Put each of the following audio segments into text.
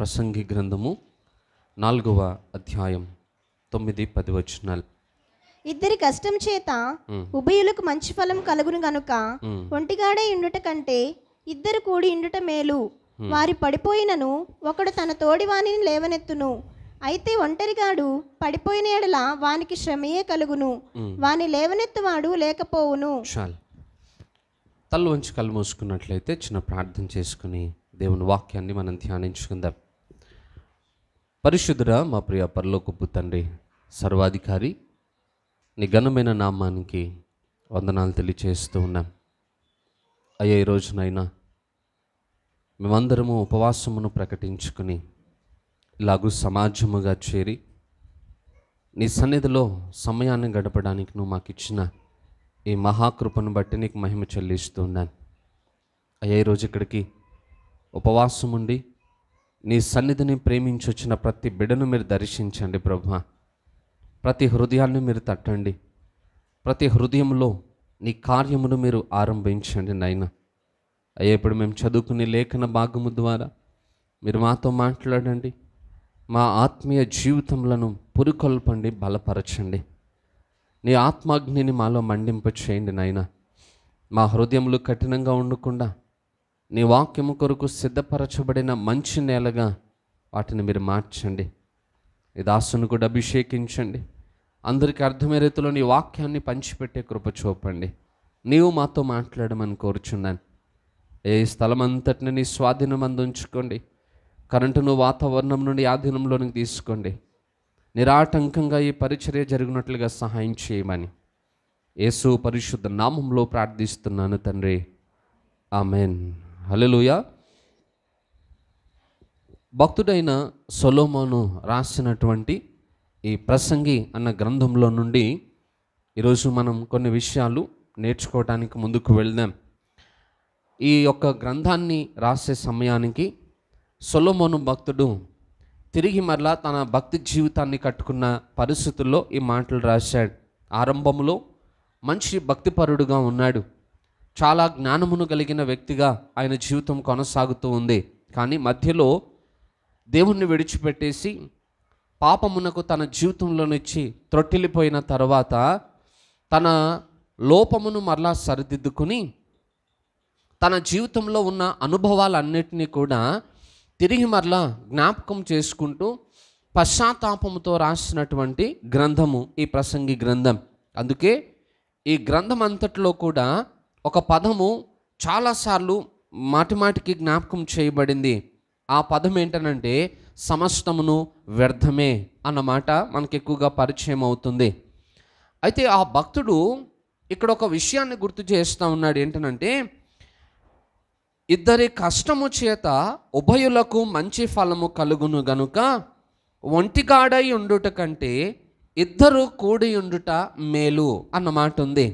ప్రసంగి గ్రంథము నాలుగవ అధ్యాయం తొమ్మిది పది వచనాలు ఇద్దరి కష్టం చేత ఉభయులకు మంచి ఫలం కలుగును గనుక ఒంటిగాడే ఇండుట కంటే ఇద్దరు కూడి ఇండుట మేలు వారి పడిపోయినను ఒకడు తన తోడి వాణిని లేవనెత్తును అయితే ఒంటరిగాడు పడిపోయిన ఎడల వానికి శ్రమయే కలుగును వాని లేవనెత్తువాడు లేకపోవును చాలు తల్లు వంచి కళ్ళు మూసుకున్నట్లయితే చిన్న ప్రార్థన చేసుకుని దేవుని వాక్యాన్ని మనం ధ్యానించుకుందాం పరిశుద్ధుడ మా ప్రియ పరలోకపు తండ్రి సర్వాధికారి నీ ఘనమైన నామానికి వందనాలు తెలియచేస్తూ ఉన్నాం అయ్యా ఈ రోజునైనా మేమందరము ఉపవాసమును ప్రకటించుకుని ఇలాగూ సమాజముగా చేరి నీ సన్నిధిలో సమయాన్ని గడపడానికి నువ్వు మాకు ఇచ్చిన ఈ మహాకృపను బట్టి నీకు మహిమ చెల్లిస్తూ ఉన్నాను అయ్యా ఈరోజు ఇక్కడికి ఉపవాసం ఉండి నీ సన్నిధిని ప్రేమించొచ్చిన ప్రతి బిడ్డను మీరు దర్శించండి బ్రహ్మ ప్రతి హృదయాన్ని మీరు తట్టండి ప్రతి హృదయంలో నీ కార్యమును మీరు ఆరంభించండి నాయన అయ్యే ఇప్పుడు మేము చదువుకునే లేఖన భాగము ద్వారా మీరు మాతో మాట్లాడండి మా ఆత్మీయ జీవితములను పురుకొల్పండి బలపరచండి నీ ఆత్మాగ్నిని మాలో మండింప చేయండి నాయన మా హృదయములు కఠినంగా ఉండకుండా నీ వాక్యము కొరకు సిద్ధపరచబడిన మంచి నేలగా వాటిని మీరు మార్చండి ఈ దాసును కూడా అభిషేకించండి అందరికీ అర్థమయ్యే రీతిలో నీ వాక్యాన్ని పంచిపెట్టే కృప చూపండి నీవు మాతో మాట్లాడమని కోరుచున్నాను ఏ స్థలం అంతటిని నీ స్వాధీనం అందించుకోండి కరెంటును వాతావరణం నుండి ఆధీనంలోనికి తీసుకోండి నిరాటంకంగా ఈ పరిచర్య జరిగినట్లుగా సహాయం చేయమని యేసు పరిశుద్ధ నామంలో ప్రార్థిస్తున్నాను తండ్రి ఆమెన్ హలెలుయ భక్తుడైన సొలోమోను రాసినటువంటి ఈ ప్రసంగి అన్న గ్రంథంలో నుండి ఈరోజు మనం కొన్ని విషయాలు నేర్చుకోవటానికి ముందుకు వెళ్దాం ఈ యొక్క గ్రంథాన్ని రాసే సమయానికి సొలోమోను భక్తుడు తిరిగి మరలా తన భక్తి జీవితాన్ని కట్టుకున్న పరిస్థితుల్లో ఈ మాటలు రాశాడు ఆరంభంలో మంచి భక్తిపరుడుగా ఉన్నాడు చాలా జ్ఞానమును కలిగిన వ్యక్తిగా ఆయన జీవితం కొనసాగుతూ ఉంది కానీ మధ్యలో దేవుణ్ణి విడిచిపెట్టేసి పాపమునకు తన జీవితంలో నుంచి త్రొట్టిల్లిపోయిన తర్వాత తన లోపమును మరలా సరిదిద్దుకుని తన జీవితంలో ఉన్న అనుభవాలన్నిటినీ కూడా తిరిగి మరలా జ్ఞాపకం చేసుకుంటూ పశ్చాత్తాపముతో రాసినటువంటి గ్రంథము ఈ ప్రసంగి గ్రంథం అందుకే ఈ గ్రంథం అంతట్లో కూడా ఒక పదము చాలాసార్లు మాటిమాటికి జ్ఞాపకం చేయబడింది ఆ పదం ఏంటనంటే సమస్తమును వ్యర్థమే అన్నమాట మనకు ఎక్కువగా పరిచయం అవుతుంది అయితే ఆ భక్తుడు ఇక్కడ ఒక విషయాన్ని గుర్తు చేస్తూ ఉన్నాడు ఏంటనంటే ఇద్దరి కష్టము చేత ఉభయులకు మంచి ఫలము కలుగును గనుక ఒంటిగాడై ఉండుట కంటే ఇద్దరు కూడి ఉండుట మేలు అన్నమాట ఉంది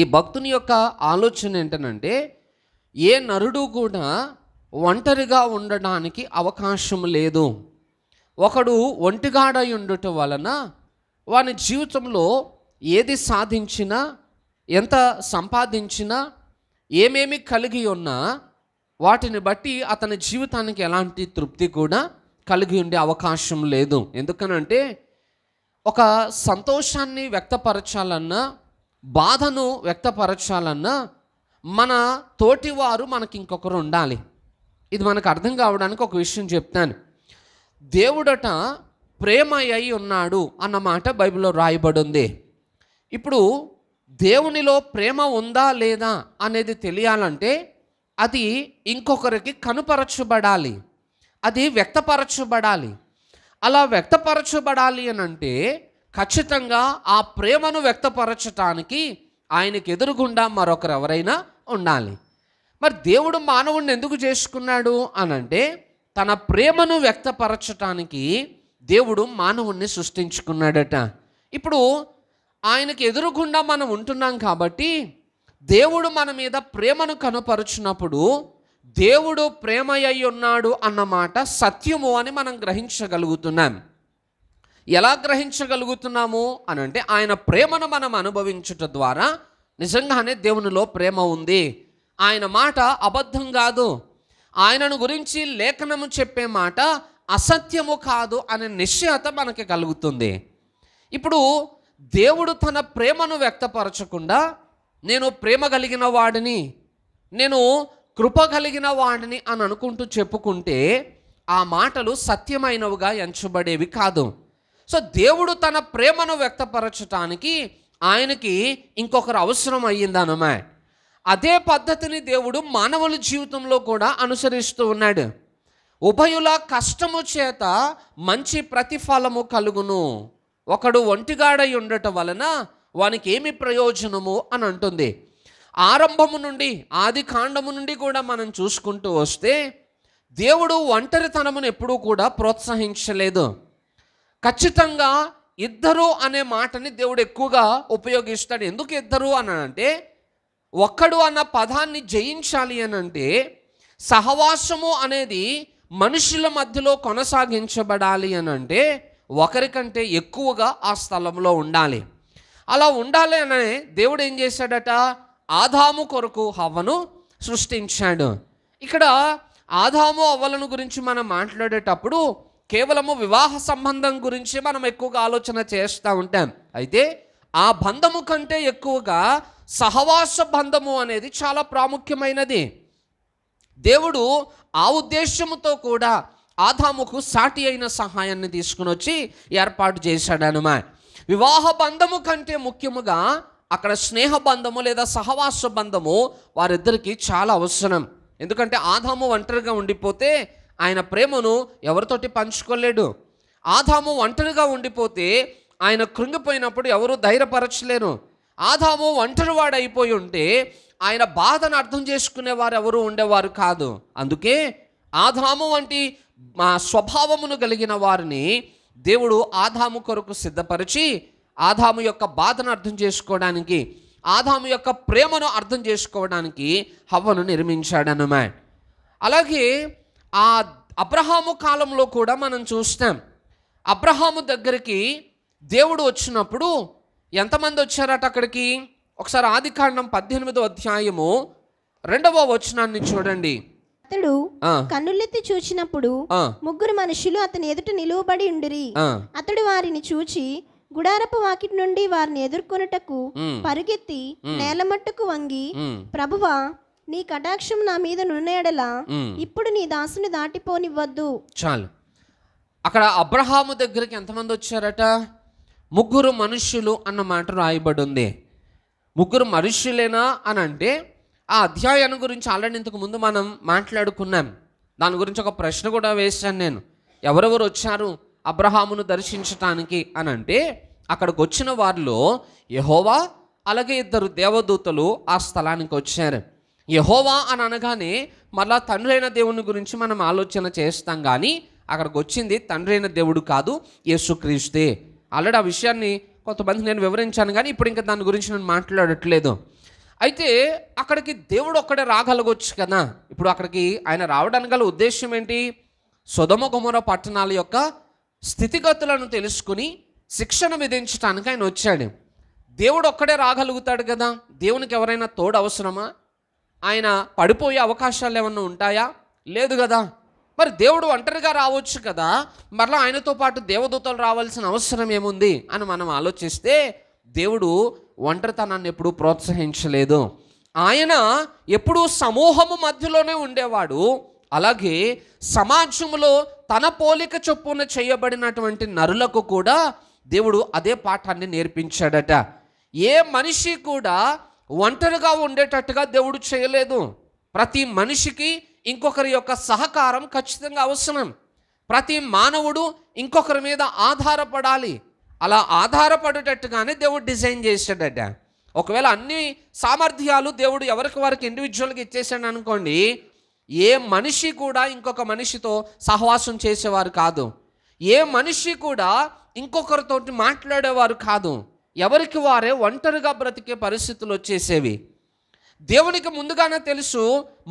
ఈ భక్తుని యొక్క ఆలోచన ఏంటనంటే ఏ నరుడు కూడా ఒంటరిగా ఉండడానికి అవకాశం లేదు ఒకడు ఒంటిగాడై ఉండటం వలన వాని జీవితంలో ఏది సాధించినా ఎంత సంపాదించినా ఏమేమి కలిగి ఉన్నా వాటిని బట్టి అతని జీవితానికి ఎలాంటి తృప్తి కూడా కలిగి ఉండే అవకాశం లేదు ఎందుకనంటే ఒక సంతోషాన్ని వ్యక్తపరచాలన్నా బాధను వ్యక్తపరచాలన్నా మన తోటివారు మనకి ఇంకొకరు ఉండాలి ఇది మనకు అర్థం కావడానికి ఒక విషయం చెప్తాను దేవుడట ప్రేమ అయి ఉన్నాడు అన్నమాట బైబిల్లో రాయబడింది ఇప్పుడు దేవునిలో ప్రేమ ఉందా లేదా అనేది తెలియాలంటే అది ఇంకొకరికి కనుపరచబడాలి అది వ్యక్తపరచబడాలి అలా వ్యక్తపరచబడాలి అని అంటే ఖచ్చితంగా ఆ ప్రేమను వ్యక్తపరచటానికి ఆయనకి ఎదురుగుండా మరొకరు ఎవరైనా ఉండాలి మరి దేవుడు మానవుడిని ఎందుకు చేసుకున్నాడు అనంటే తన ప్రేమను వ్యక్తపరచటానికి దేవుడు మానవుణ్ణి సృష్టించుకున్నాడట ఇప్పుడు ఆయనకి ఎదురుగుండా మనం ఉంటున్నాం కాబట్టి దేవుడు మన మీద ప్రేమను కనపరుచినప్పుడు దేవుడు ప్రేమయ్యున్నాడు ఉన్నాడు అన్నమాట సత్యము అని మనం గ్రహించగలుగుతున్నాం ఎలా గ్రహించగలుగుతున్నాము అని అంటే ఆయన ప్రేమను మనం అనుభవించుట ద్వారా నిజంగానే దేవునిలో ప్రేమ ఉంది ఆయన మాట అబద్ధం కాదు ఆయనను గురించి లేఖనము చెప్పే మాట అసత్యము కాదు అనే నిశ్చయత మనకి కలుగుతుంది ఇప్పుడు దేవుడు తన ప్రేమను వ్యక్తపరచకుండా నేను ప్రేమ కలిగిన వాడిని నేను కృప కలిగిన వాడిని అని అనుకుంటూ చెప్పుకుంటే ఆ మాటలు సత్యమైనవిగా ఎంచబడేవి కాదు సో దేవుడు తన ప్రేమను వ్యక్తపరచటానికి ఆయనకి ఇంకొకరు అవసరం అయ్యిందనమా అదే పద్ధతిని దేవుడు మానవుల జీవితంలో కూడా అనుసరిస్తూ ఉన్నాడు ఉభయుల కష్టము చేత మంచి ప్రతిఫలము కలుగును ఒకడు ఒంటిగాడై ఉండటం వలన వానికి ఏమి ప్రయోజనము అని అంటుంది ఆరంభము నుండి ఆది కాండము నుండి కూడా మనం చూసుకుంటూ వస్తే దేవుడు ఒంటరితనమును ఎప్పుడూ కూడా ప్రోత్సహించలేదు ఖచ్చితంగా ఇద్దరు అనే మాటని దేవుడు ఎక్కువగా ఉపయోగిస్తాడు ఎందుకు ఇద్దరు అని అంటే ఒక్కడు అన్న పదాన్ని జయించాలి అని అంటే సహవాసము అనేది మనుషుల మధ్యలో కొనసాగించబడాలి అని అంటే ఒకరికంటే ఎక్కువగా ఆ స్థలంలో ఉండాలి అలా ఉండాలి అనే దేవుడు ఏం చేశాడట ఆదాము కొరకు హవ్వను సృష్టించాడు ఇక్కడ ఆదాము అవ్వలను గురించి మనం మాట్లాడేటప్పుడు కేవలము వివాహ సంబంధం గురించి మనం ఎక్కువగా ఆలోచన చేస్తూ ఉంటాం అయితే ఆ బంధము కంటే ఎక్కువగా సహవాస బంధము అనేది చాలా ప్రాముఖ్యమైనది దేవుడు ఆ ఉద్దేశముతో కూడా ఆదాముకు సాటి అయిన సహాయాన్ని తీసుకుని వచ్చి ఏర్పాటు చేశాడనమా వివాహ బంధము కంటే ముఖ్యముగా అక్కడ స్నేహ బంధము లేదా సహవాస బంధము వారిద్దరికీ చాలా అవసరం ఎందుకంటే ఆదాము ఒంటరిగా ఉండిపోతే ఆయన ప్రేమను ఎవరితోటి పంచుకోలేడు ఆదాము ఒంటరిగా ఉండిపోతే ఆయన కృంగిపోయినప్పుడు ఎవరు ధైర్యపరచలేరు ఆదాము ఒంటరివాడు వాడైపోయి ఉంటే ఆయన బాధను అర్థం చేసుకునేవారు ఎవరు ఉండేవారు కాదు అందుకే ఆదాము వంటి మా స్వభావమును కలిగిన వారిని దేవుడు ఆదాము కొరకు సిద్ధపరిచి ఆదాము యొక్క బాధను అర్థం చేసుకోవడానికి ఆదాము యొక్క ప్రేమను అర్థం చేసుకోవడానికి హవ్వను నిర్మించాడనమా అలాగే ఆ అబ్రహాము కాలంలో కూడా మనం చూస్తాం అబ్రహాము దగ్గరికి దేవుడు వచ్చినప్పుడు ఎంతమంది వచ్చారట అక్కడికి ఒకసారి ఆది కాండం పద్దెనిమిదో అధ్యాయము రెండవ వచనాన్ని చూడండి అతడు కన్నులెత్తి చూచినప్పుడు ముగ్గురు మనుషులు అతని ఎదుట నిలువబడి ఉండిరి అతడు వారిని చూచి గుడారపు వాకిటి నుండి వారిని ఎదుర్కొనుటకు పరుగెత్తి నేలమట్టుకు వంగి ప్రభువా నీ కటాక్షం నా మీద నున్నయడలా ఇప్పుడు నీ దాసుని దాటిపోనివ్వద్దు చాలు అక్కడ అబ్రహాము దగ్గరికి ఎంతమంది వచ్చారట ముగ్గురు మనుష్యులు అన్న మాట రాయబడి ఉంది ముగ్గురు మనుష్యులేనా అని అంటే ఆ అధ్యాయాన్ని గురించి ఆల్రెడీ ఇంతకు ముందు మనం మాట్లాడుకున్నాం దాని గురించి ఒక ప్రశ్న కూడా వేశాను నేను ఎవరెవరు వచ్చారు అబ్రహామును దర్శించటానికి అని అంటే అక్కడికి వచ్చిన వారిలో యహోవా అలాగే ఇద్దరు దేవదూతలు ఆ స్థలానికి వచ్చారు యహోవా అని అనగానే మళ్ళా తండ్రైన దేవుని గురించి మనం ఆలోచన చేస్తాం కానీ అక్కడికి వచ్చింది తండ్రైన దేవుడు కాదు యేసుక్రీస్తే ఆల్రెడీ ఆ విషయాన్ని కొంతమంది నేను వివరించాను కానీ ఇప్పుడు ఇంకా దాని గురించి నేను మాట్లాడట్లేదు అయితే అక్కడికి దేవుడు ఒక్కడే రాగలగొచ్చు కదా ఇప్పుడు అక్కడికి ఆయన రావడానికి గల ఉద్దేశం ఏంటి సుధమ గుమర పట్టణాల యొక్క స్థితిగతులను తెలుసుకుని శిక్షణ విధించడానికి ఆయన వచ్చాడు దేవుడు ఒక్కడే రాగలుగుతాడు కదా దేవునికి ఎవరైనా తోడు అవసరమా ఆయన పడిపోయే అవకాశాలు ఏమన్నా ఉంటాయా లేదు కదా మరి దేవుడు ఒంటరిగా రావచ్చు కదా మరలా ఆయనతో పాటు దేవదూతలు రావాల్సిన అవసరం ఏముంది అని మనం ఆలోచిస్తే దేవుడు ఒంటరితనాన్ని ఎప్పుడూ ప్రోత్సహించలేదు ఆయన ఎప్పుడూ సమూహము మధ్యలోనే ఉండేవాడు అలాగే సమాజంలో తన పోలిక చొప్పున చేయబడినటువంటి నరులకు కూడా దేవుడు అదే పాఠాన్ని నేర్పించాడట ఏ మనిషి కూడా ఒంటరిగా ఉండేటట్టుగా దేవుడు చేయలేదు ప్రతి మనిషికి ఇంకొకరి యొక్క సహకారం ఖచ్చితంగా అవసరం ప్రతి మానవుడు ఇంకొకరి మీద ఆధారపడాలి అలా ఆధారపడేటట్టుగానే దేవుడు డిజైన్ చేశాడట ఒకవేళ అన్ని సామర్థ్యాలు దేవుడు ఎవరికి వారికి ఇండివిజువల్గా ఇచ్చేసాడు అనుకోండి ఏ మనిషి కూడా ఇంకొక మనిషితో సహవాసం చేసేవారు కాదు ఏ మనిషి కూడా ఇంకొకరితోటి మాట్లాడేవారు కాదు ఎవరికి వారే ఒంటరిగా బ్రతికే పరిస్థితులు వచ్చేసేవి దేవునికి ముందుగానే తెలుసు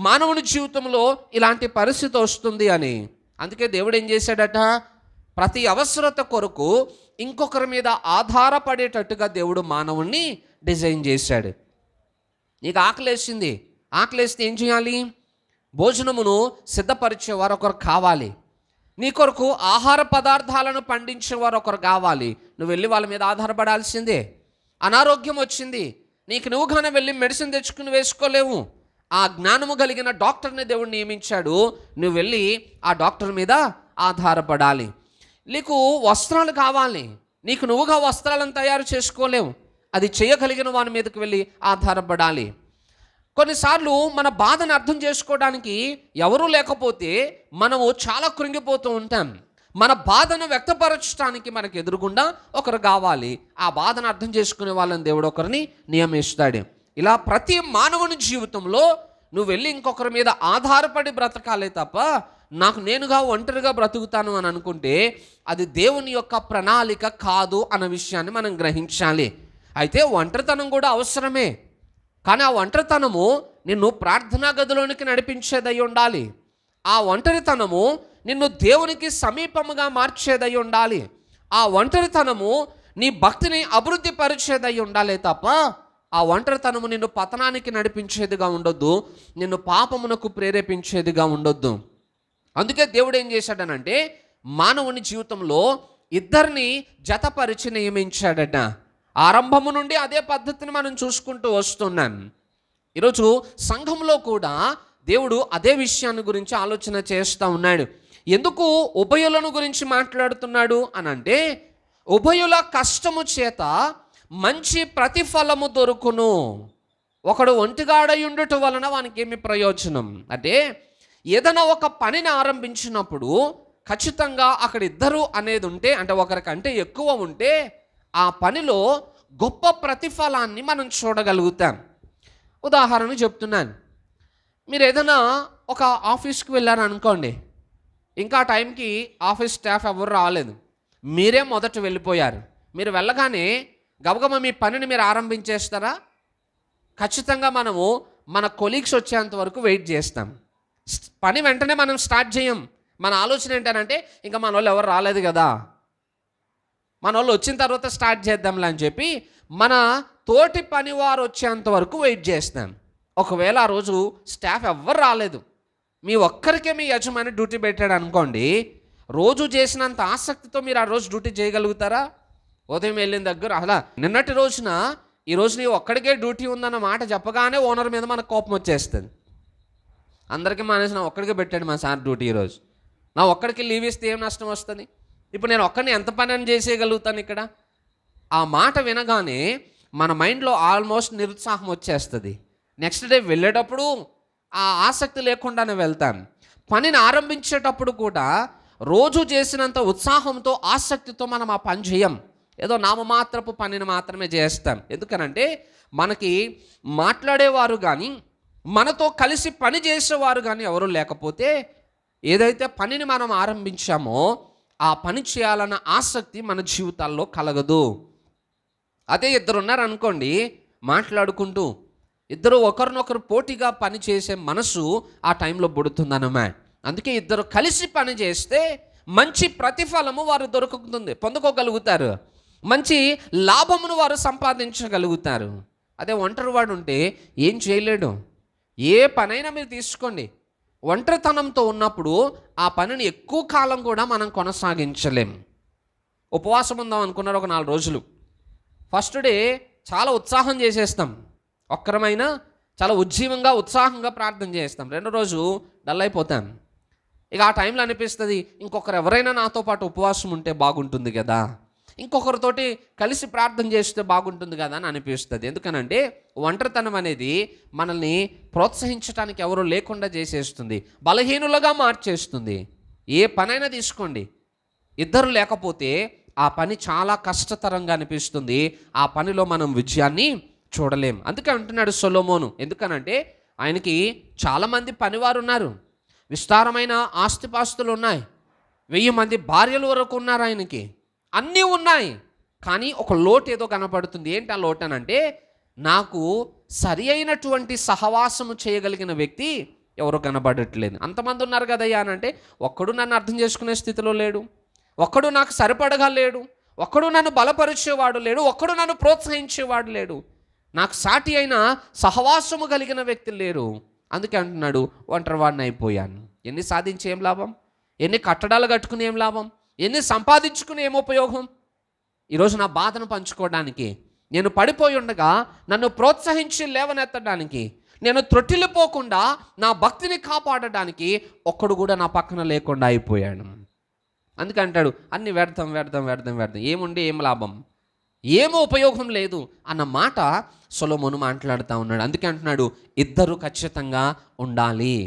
మానవుని జీవితంలో ఇలాంటి పరిస్థితి వస్తుంది అని అందుకే దేవుడు ఏం చేశాడట ప్రతి అవసరత కొరకు ఇంకొకరి మీద ఆధారపడేటట్టుగా దేవుడు మానవుణ్ణి డిజైన్ చేశాడు నీకు ఆకలేసింది ఆకలేస్తే ఏం చేయాలి భోజనమును వారు ఒకరు కావాలి నీ కొరకు ఆహార పదార్థాలను వారు ఒకరు కావాలి నువ్వు వెళ్ళి వాళ్ళ మీద ఆధారపడాల్సిందే అనారోగ్యం వచ్చింది నీకు నువ్వు కానీ వెళ్ళి మెడిసిన్ తెచ్చుకుని వేసుకోలేవు ఆ జ్ఞానము కలిగిన డాక్టర్ని దేవుడు నియమించాడు నువ్వు వెళ్ళి ఆ డాక్టర్ మీద ఆధారపడాలి నీకు వస్త్రాలు కావాలి నీకు నువ్వుగా వస్త్రాలను తయారు చేసుకోలేవు అది చేయగలిగిన వాని మీదకి వెళ్ళి ఆధారపడాలి కొన్నిసార్లు మన బాధను అర్థం చేసుకోవడానికి ఎవరూ లేకపోతే మనము చాలా కృంగిపోతూ ఉంటాం మన బాధను వ్యక్తపరచడానికి మనకు ఎదురుగుండా ఒకరు కావాలి ఆ బాధను అర్థం చేసుకునే వాళ్ళని దేవుడు ఒకరిని నియమిస్తాడు ఇలా ప్రతి మానవుని జీవితంలో నువ్వు వెళ్ళి ఇంకొకరి మీద ఆధారపడి బ్రతకాలే తప్ప నాకు నేనుగా ఒంటరిగా బ్రతుకుతాను అని అనుకుంటే అది దేవుని యొక్క ప్రణాళిక కాదు అన్న విషయాన్ని మనం గ్రహించాలి అయితే ఒంటరితనం కూడా అవసరమే కానీ ఆ ఒంటరితనము నిన్ను ప్రార్థనా గదిలోనికి నడిపించేదై ఉండాలి ఆ ఒంటరితనము నిన్ను దేవునికి సమీపముగా మార్చేదై ఉండాలి ఆ ఒంటరితనము నీ భక్తిని అభివృద్ధి పరిచేదై ఉండాలి తప్ప ఆ ఒంటరితనము నిన్ను పతనానికి నడిపించేదిగా ఉండొద్దు నిన్ను పాపమునకు ప్రేరేపించేదిగా ఉండొద్దు అందుకే దేవుడు ఏం చేశాడనంటే మానవుని జీవితంలో ఇద్దరిని జతపరిచి నియమించాడట ఆరంభము నుండి అదే పద్ధతిని మనం చూసుకుంటూ వస్తున్నాం ఈరోజు సంఘంలో కూడా దేవుడు అదే విషయాన్ని గురించి ఆలోచన చేస్తూ ఉన్నాడు ఎందుకు ఉభయులను గురించి మాట్లాడుతున్నాడు అని అంటే ఉభయుల కష్టము చేత మంచి ప్రతిఫలము దొరుకును ఒకడు ఒంటిగాడయుండటం వలన వానికి ఏమి ప్రయోజనం అంటే ఏదైనా ఒక పనిని ఆరంభించినప్పుడు ఖచ్చితంగా అక్కడ ఇద్దరు అనేది ఉంటే అంటే ఒకరికంటే ఎక్కువ ఉంటే ఆ పనిలో గొప్ప ప్రతిఫలాన్ని మనం చూడగలుగుతాం ఉదాహరణ చెప్తున్నాను మీరు ఏదైనా ఒక ఆఫీస్కి వెళ్ళారనుకోండి ఇంకా టైంకి ఆఫీస్ స్టాఫ్ ఎవరు రాలేదు మీరే మొదట వెళ్ళిపోయారు మీరు వెళ్ళగానే గబగబ మీ పనిని మీరు ఆరంభించేస్తారా ఖచ్చితంగా మనము మన కొలీగ్స్ వచ్చేంత వరకు వెయిట్ చేస్తాం పని వెంటనే మనం స్టార్ట్ చేయం మన ఆలోచన ఏంటంటే ఇంకా మన వాళ్ళు ఎవరు రాలేదు కదా మన వాళ్ళు వచ్చిన తర్వాత స్టార్ట్ చేద్దాంలే అని చెప్పి మన తోటి పనివారు వచ్చేంత వరకు వెయిట్ చేస్తాం ఒకవేళ ఆ రోజు స్టాఫ్ ఎవ్వరు రాలేదు మీ ఒక్కరికే మీ యజమాని డ్యూటీ పెట్టాడు అనుకోండి రోజు చేసినంత ఆసక్తితో మీరు ఆ రోజు డ్యూటీ చేయగలుగుతారా ఉదయం వెళ్ళిన దగ్గర అలా నిన్నటి రోజున ఈ రోజు నీ ఒక్కడికే డ్యూటీ ఉందన్న మాట చెప్పగానే ఓనర్ మీద మనకు కోపం వచ్చేస్తుంది అందరికీ మానేసి నా ఒక్కడికే పెట్టాడు మా సార్ డ్యూటీ ఈరోజు నా ఒక్కడికి లీవ్ ఇస్తే ఏం నష్టం వస్తుంది ఇప్పుడు నేను ఒక్కరిని ఎంత పని అని చేసేయగలుగుతాను ఇక్కడ ఆ మాట వినగానే మన మైండ్లో ఆల్మోస్ట్ నిరుత్సాహం వచ్చేస్తుంది నెక్స్ట్ డే వెళ్ళేటప్పుడు ఆ ఆసక్తి లేకుండానే వెళ్తాను పనిని ఆరంభించేటప్పుడు కూడా రోజు చేసినంత ఉత్సాహంతో ఆసక్తితో మనం ఆ పని చేయం ఏదో నామమాత్రపు పనిని మాత్రమే చేస్తాం ఎందుకనంటే మనకి మాట్లాడేవారు కానీ మనతో కలిసి పని చేసేవారు కానీ ఎవరు లేకపోతే ఏదైతే పనిని మనం ఆరంభించామో ఆ పని చేయాలన్న ఆసక్తి మన జీవితాల్లో కలగదు అదే ఇద్దరు అనుకోండి మాట్లాడుకుంటూ ఇద్దరు ఒకరినొకరు పోటీగా పనిచేసే మనసు ఆ టైంలో పుడుతుందనమా అందుకే ఇద్దరు కలిసి పని చేస్తే మంచి ప్రతిఫలము వారు దొరుకుతుంది పొందుకోగలుగుతారు మంచి లాభమును వారు సంపాదించగలుగుతారు అదే ఒంటరి వాడు ఉంటే ఏం చేయలేడు ఏ పనైనా మీరు తీసుకోండి ఒంటరితనంతో ఉన్నప్పుడు ఆ పనిని ఎక్కువ కాలం కూడా మనం కొనసాగించలేం ఉపవాసం ఉందాం అనుకున్నారు ఒక నాలుగు రోజులు ఫస్ట్ డే చాలా ఉత్సాహం చేసేస్తాం ఒక్కరమైనా చాలా ఉజ్జీవంగా ఉత్సాహంగా ప్రార్థన చేస్తాం రెండో రోజు డల్ అయిపోతాం ఇక ఆ టైంలో అనిపిస్తుంది ఇంకొకరు ఎవరైనా నాతో పాటు ఉపవాసం ఉంటే బాగుంటుంది కదా ఇంకొకరితోటి కలిసి ప్రార్థన చేస్తే బాగుంటుంది కదా అని అనిపిస్తుంది ఎందుకనంటే ఒంటరితనం అనేది మనల్ని ప్రోత్సహించడానికి ఎవరు లేకుండా చేసేస్తుంది బలహీనులుగా మార్చేస్తుంది ఏ పనైనా తీసుకోండి ఇద్దరు లేకపోతే ఆ పని చాలా కష్టతరంగా అనిపిస్తుంది ఆ పనిలో మనం విజయాన్ని చూడలేం అందుకే అంటున్నాడు సొలోమోను ఎందుకనంటే ఆయనకి చాలామంది పనివారు ఉన్నారు విస్తారమైన ఆస్తిపాస్తులు ఉన్నాయి వెయ్యి మంది భార్యలు వరకు ఉన్నారు ఆయనకి అన్నీ ఉన్నాయి కానీ ఒక లోటు ఏదో కనపడుతుంది ఏంటి ఆ లోటు అంటే నాకు సరి అయినటువంటి సహవాసము చేయగలిగిన వ్యక్తి ఎవరు కనబడట్లేదు అంతమంది ఉన్నారు కదయ్యా అని అంటే ఒక్కడు నన్ను అర్థం చేసుకునే స్థితిలో లేడు ఒక్కడు నాకు సరిపడగా లేడు ఒక్కడు నన్ను బలపరిచేవాడు లేడు ఒక్కడు నన్ను ప్రోత్సహించేవాడు లేడు నాకు సాటి అయిన సహవాసము కలిగిన వ్యక్తి లేరు అందుకే అంటున్నాడు ఒంటరి వాడిని అయిపోయాను ఎన్ని సాధించి ఏం లాభం ఎన్ని కట్టడాలు కట్టుకుని ఏం లాభం ఎన్ని సంపాదించుకుని ఏమో ఉపయోగం ఈరోజు నా బాధను పంచుకోవడానికి నేను పడిపోయి ఉండగా నన్ను ప్రోత్సహించి లేవనెత్తడానికి నేను త్రొట్టిల్లిపోకుండా నా భక్తిని కాపాడడానికి ఒక్కడు కూడా నా పక్కన లేకుండా అయిపోయాడు అందుకంటాడు అన్ని వ్యర్థం వ్యర్థం వ్యర్థం వ్యర్థం ఏముండి ఏం లాభం ఏమో ఉపయోగం లేదు అన్న మాట సొలోమోను మాట్లాడుతూ ఉన్నాడు అందుకే అంటున్నాడు ఇద్దరు ఖచ్చితంగా ఉండాలి